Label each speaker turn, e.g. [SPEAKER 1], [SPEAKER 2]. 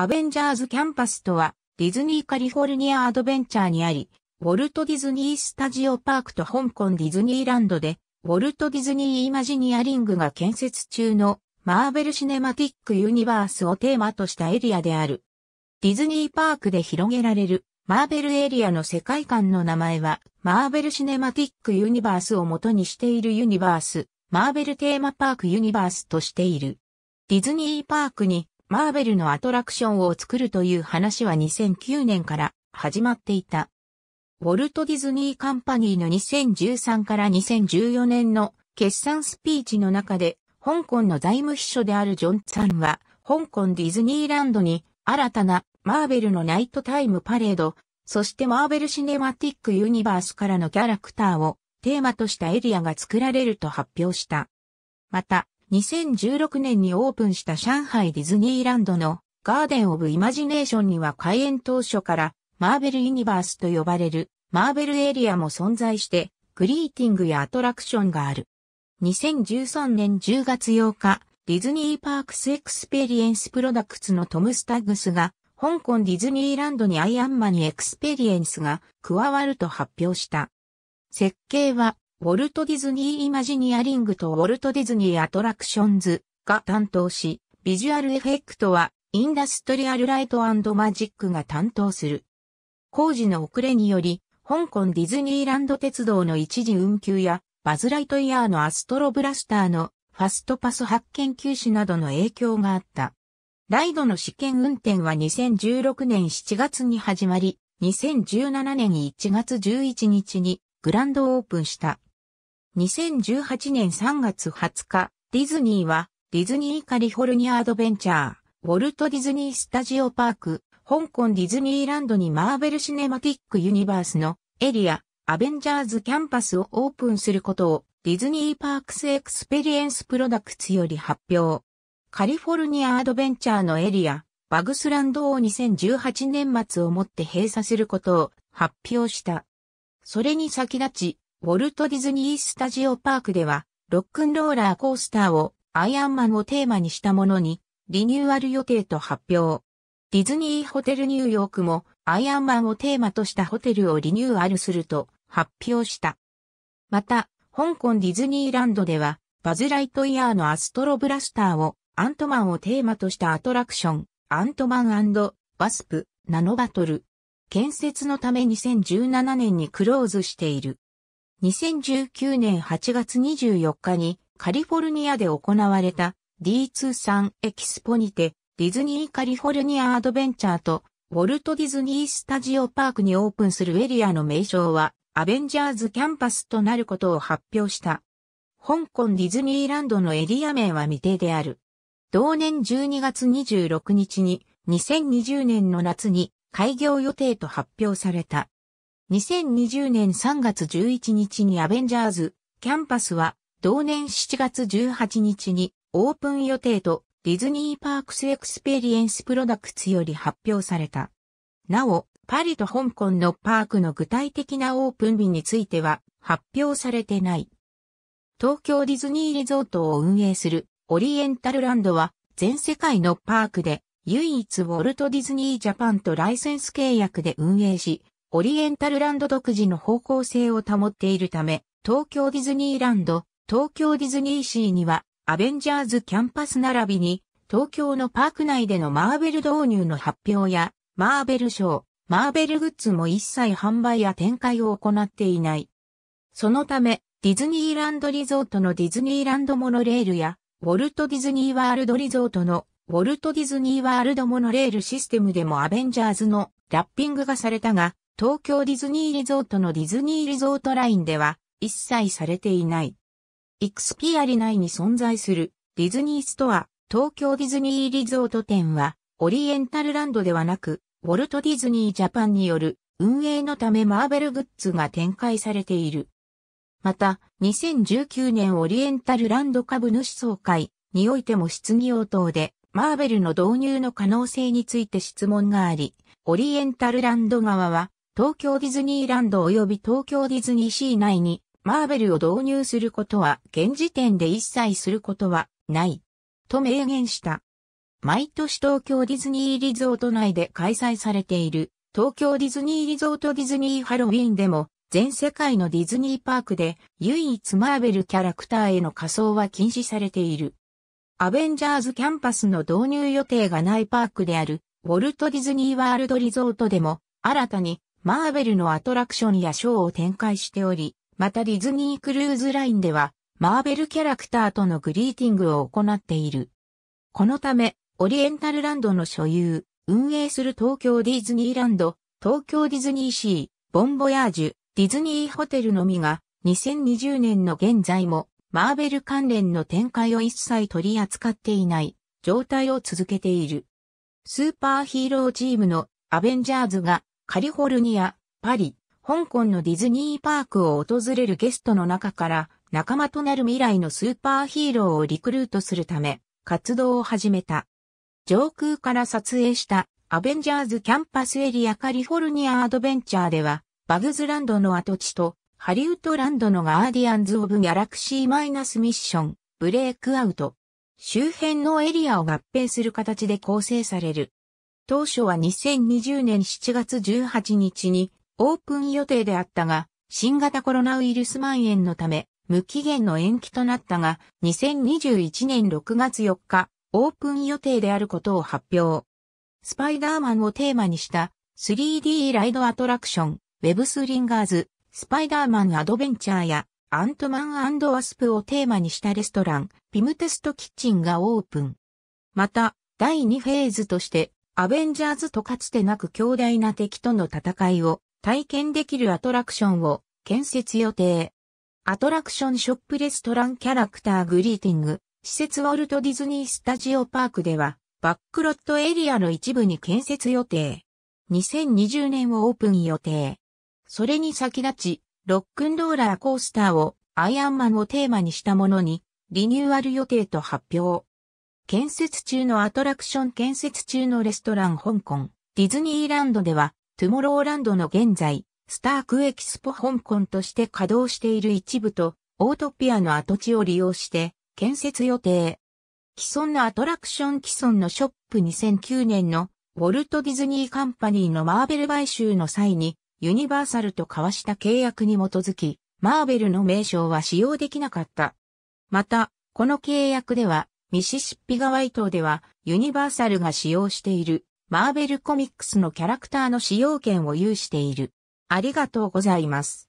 [SPEAKER 1] アベンジャーズキャンパスとは、ディズニーカリフォルニアアドベンチャーにあり、ウォルト・ディズニー・スタジオ・パークと香港ディズニーランドで、ウォルト・ディズニー・イマジニアリングが建設中のマーベル・シネマティック・ユニバースをテーマとしたエリアである。ディズニーパークで広げられるマーベルエリアの世界観の名前は、マーベル・シネマティック・ユニバースを元にしているユニバース、マーベル・テーマパーク・ユニバースとしている。ディズニーパークにマーベルのアトラクションを作るという話は2009年から始まっていた。ウォルト・ディズニー・カンパニーの2013から2014年の決算スピーチの中で、香港の財務秘書であるジョン・ツァンは、香港ディズニーランドに新たなマーベルのナイトタイムパレード、そしてマーベルシネマティックユニバースからのキャラクターをテーマとしたエリアが作られると発表した。また、2016年にオープンした上海ディズニーランドのガーデン・オブ・イマジネーションには開園当初からマーベル・ユニバースと呼ばれるマーベルエリアも存在して、グリーティングやアトラクションがある。2013年10月8日、ディズニーパークスエクスペリエンスプロダクツのトム・スタッグスが、香港ディズニーランドにアイアンマニエクスペリエンスが加わると発表した。設計はウォルト・ディズニー・イマジニアリングとウォルト・ディズニー・アトラクションズが担当し、ビジュアルエフェクトはインダストリアル・ライトマジックが担当する。工事の遅れにより、香港ディズニーランド鉄道の一時運休や、バズ・ライトイヤーのアストロブラスターのファストパス発見休止などの影響があった。ライドの試験運転は2016年7月に始まり、2017年1月11日にグランドオープンした。2018年3月20日、ディズニーは、ディズニーカリフォルニアアドベンチャー、ウォルト・ディズニー・スタジオ・パーク、香港ディズニーランドにマーベル・シネマティック・ユニバースのエリア、アベンジャーズ・キャンパスをオープンすることを、ディズニー・パークス・エクスペリエンス・プロダクツより発表。カリフォルニアアドベンチャーのエリア、バグスランドを2018年末をもって閉鎖することを発表した。それに先立ち、ウォルト・ディズニー・スタジオ・パークでは、ロックンローラーコースターをアイアンマンをテーマにしたものにリニューアル予定と発表。ディズニーホテルニューヨークもアイアンマンをテーマとしたホテルをリニューアルすると発表した。また、香港ディズニーランドでは、バズ・ライトイヤーのアストロブラスターをアントマンをテーマとしたアトラクション、アントマンワスプ、ナノバトル。建設のため2017年にクローズしている。2019年8月24日にカリフォルニアで行われた D23 エキスポにてディズニーカリフォルニアアドベンチャーとウォルト・ディズニー・スタジオ・パークにオープンするエリアの名称はアベンジャーズ・キャンパスとなることを発表した。香港ディズニーランドのエリア名は未定である。同年12月26日に2020年の夏に開業予定と発表された。2020年3月11日にアベンジャーズキャンパスは同年7月18日にオープン予定とディズニーパークスエクスペリエンスプロダクツより発表された。なお、パリと香港のパークの具体的なオープン日については発表されてない。東京ディズニーリゾートを運営するオリエンタルランドは全世界のパークで唯一ウォルト・ディズニー・ジャパンとライセンス契約で運営し、オリエンタルランド独自の方向性を保っているため、東京ディズニーランド、東京ディズニーシーには、アベンジャーズキャンパス並びに、東京のパーク内でのマーベル導入の発表や、マーベルショー、マーベルグッズも一切販売や展開を行っていない。そのため、ディズニーランドリゾートのディズニーランドモノレールや、ウォルト・ディズニーワールドリゾートのウォルト・ディズニーワールドモノレールシステムでもアベンジャーズのラッピングがされたが、東京ディズニーリゾートのディズニーリゾートラインでは一切されていない。イクスピアリ内に存在するディズニーストア、東京ディズニーリゾート店はオリエンタルランドではなく、ウォルト・ディズニー・ジャパンによる運営のためマーベルグッズが展開されている。また、2019年オリエンタルランド株主総会においても質疑応答で、マーベルの導入の可能性について質問があり、オリエンタルランド側は、東京ディズニーランド及び東京ディズニーシー内にマーベルを導入することは現時点で一切することはない。と明言した。毎年東京ディズニーリゾート内で開催されている東京ディズニーリゾートディズニーハロウィンでも全世界のディズニーパークで唯一マーベルキャラクターへの仮装は禁止されている。アベンジャーズキャンパスの導入予定がないパークであるウォルト・ディズニー・ワールド・リゾートでも新たにマーベルのアトラクションやショーを展開しており、またディズニークルーズラインでは、マーベルキャラクターとのグリーティングを行っている。このため、オリエンタルランドの所有、運営する東京ディズニーランド、東京ディズニーシー、ボンボヤージュ、ディズニーホテルのみが、2020年の現在も、マーベル関連の展開を一切取り扱っていない状態を続けている。スーパーヒーローチームのアベンジャーズがカリフォルニア、パリ、香港のディズニーパークを訪れるゲストの中から仲間となる未来のスーパーヒーローをリクルートするため活動を始めた。上空から撮影したアベンジャーズキャンパスエリアカリフォルニアアドベンチャーではバグズランドの跡地とハリウッドランドのガーディアンズ・オブ・ギャラクシー・マイナス・ミッション、ブレイクアウト。周辺のエリアを合併する形で構成される当初は2020年7月18日にオープン予定であったが、新型コロナウイルス蔓延のため、無期限の延期となったが、2021年6月4日、オープン予定であることを発表。スパイダーマンをテーマにした 3D ライドアトラクション、ウェブスリンガーズ、スパイダーマンアドベンチャーやアントマンワスプをテーマにしたレストラン、ピムテストキッチンがオープン。また、第2フェーズとして、アベンジャーズとかつてなく強大な敵との戦いを体験できるアトラクションを建設予定。アトラクションショップレストランキャラクターグリーティング、施設ウォルトディズニースタジオパークでは、バックロットエリアの一部に建設予定。2020年をオープン予定。それに先立ち、ロックンローラーコースターをアイアンマンをテーマにしたものにリニューアル予定と発表。建設中のアトラクション建設中のレストラン香港、ディズニーランドでは、トゥモローランドの現在、スタークエキスポ香港として稼働している一部と、オートピアの跡地を利用して、建設予定。既存のアトラクション既存のショップ2009年のウォルト・ディズニー・カンパニーのマーベル買収の際にユニバーサルと交わした契約に基づきマーベルの名称は使用できなかった。また、この契約ではミシシッピ川伊島では、ユニバーサルが使用している、マーベルコミックスのキャラクターの使用権を有している。ありがとうございます。